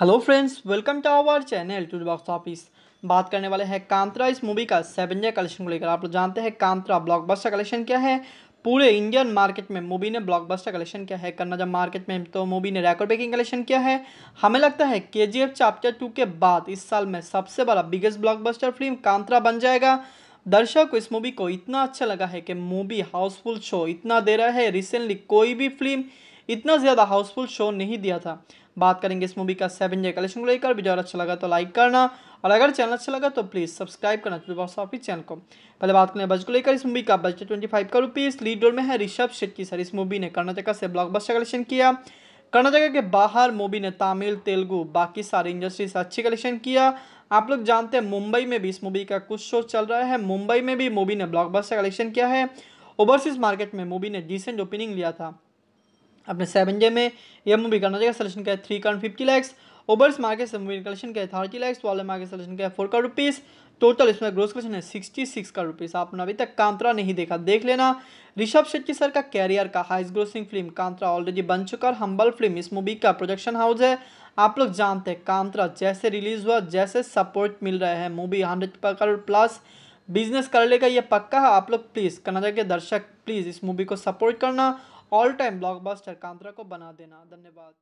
hello friends welcome to our channel to box office बात करने वाले हैं कांतरा इस मूवी का सेवन कलेक्शन को लेकर आप लोग जानते हैं कांतरा ब्लॉकबस्टर कलेक्शन क्या है पूरे इंडियन मार्केट में मूवी ने ब्लॉकबस्टर कलेक्शन किया है करना जब मार्केट में तो मूवी ने रेकॉर्ड ब्रेकिंग कलेक्शन किया है हमें लगता है के चैप्टर टू के बाद इस साल में सबसे बड़ा बिगेस्ट ब्लॉकबस्टर फिल्म कांतरा बन जाएगा दर्शक को इस मूवी को इतना अच्छा लगा है कि मूवी हाउसफुल शो इतना दे रहा है रिसेंटली कोई भी फिल्म इतना ज़्यादा हाउसफुल शो नहीं दिया था बात करेंगे इस मूवी का सेवन जे कलेक्शन को लेकर वीडियो अच्छा लगा तो लाइक करना और अगर चैनल अच्छा लगा तो प्लीज़ सब्सक्राइब करना तो बॉक्स ऑफिस चैनल को पहले बात करें बजट को लेकर इस मूवी का बजट ट्वेंटी फाइव का रुपीज़ लीड रोल में है ऋषभ शेट्टी सर इस मूवी ने कर्नाटका से ब्लॉकबस्टर कलेक्शन किया कर्नाटक के बाहर मूवी ने तमिल तेलुगू बाकी सारी इंडस्ट्री से अच्छी कलेक्शन किया आप लोग जानते हैं मुंबई में भी इस मूवी का कुछ शो चल रहा है मुंबई में भी मूवी ने ब्लॉकबस्टर कलेक्शन किया है ओवरसीज मार्केट में मूवी ने डिसेंट ओपनिंग लिया था अपने सेवेंजे में यह मूवी करना चाहिए सलेक्शन क्या है three crore fifty lakhs overseas market से मूवी कलेक्शन क्या है थर्टी लैक्स वाले मार्केट सलेक्शन क्या है फोर करोड़ रुपीज़ टोटल इसमें ग्रोस कलेक्शन है सिक्सटी सिक्स करोड़ रुपीस आपने अभी तक कांतरा नहीं देखा देख लेना ऋषभ शेट्टी सर का कैरियर का highest grossing film Kantara already बन चुका है हम्बल फिल्म इस मूवी का प्रोडक्शन हाउस है आप लोग जानते हैं कांतरा जैसे रिलीज हुआ जैसे सपोर्ट मिल रहा है movie hundred crore plus business कर लेगा ये पक्का है आप लोग प्लीज़ कनाडा के दर्शक प्लीज़ इस मूवी को सपोर्ट करना ऑल टाइम ब्लॉकबस्टर कांतरा को बना देना धन्यवाद